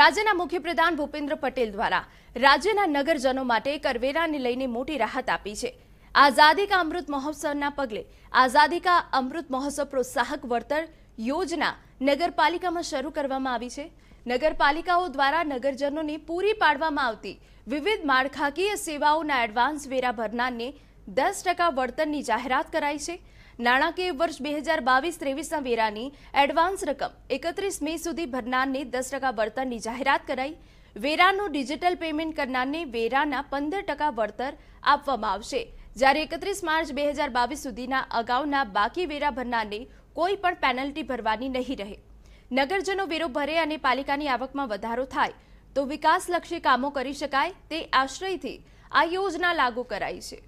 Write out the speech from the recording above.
રાજ્યના મુખ્યપ્રધાન ભૂપેન્દ્ર પટેલ દ્વારા રાજ્યના નગરજનો માટે કરવેરાને લઈને મોટી રાહત આપી છે આઝાદી કા અમૃત મહોત્સવના પગલે આઝાદી કા અમૃત મહોત્સવ પ્રોત્સાહક વળતર યોજના નગરપાલિકામાં શરૂ કરવામાં આવી છે નગરપાલિકાઓ દ્વારા નગરજનોને પૂરી પાડવામાં આવતી વિવિધ માળખાકીય સેવાઓના એડવાન્સ વેરા ભરનારને દસ ટકા વળતરની જાહેરાત કરાઈ છે નાણાકીય વર્ષ બે હજાર બાવીસ ત્રેવીસના વેરાની એડવાન્સ રકમ એકત્રીસ મે સુધી ભરનારને દસ ટકા વળતરની જાહેરાત કરાઈ વેરાનું ડિજિટલ પેમેન્ટ કરનારને વેરાના પંદર ટકા વળતર આપવામાં આવશે જ્યારે એકત્રીસ માર્ચ બે હજાર બાવીસ સુધીના અગાઉના બાકી વેરા ભરનારને કોઈ પણ પેનલ્ટી ભરવાની નહીં રહે નગરજનો વેરો ભરે અને પાલિકાની આવકમાં વધારો થાય તો વિકાસલક્ષી કામો કરી શકાય તે આશ્રયથી આ યોજના લાગુ કરાઈ છે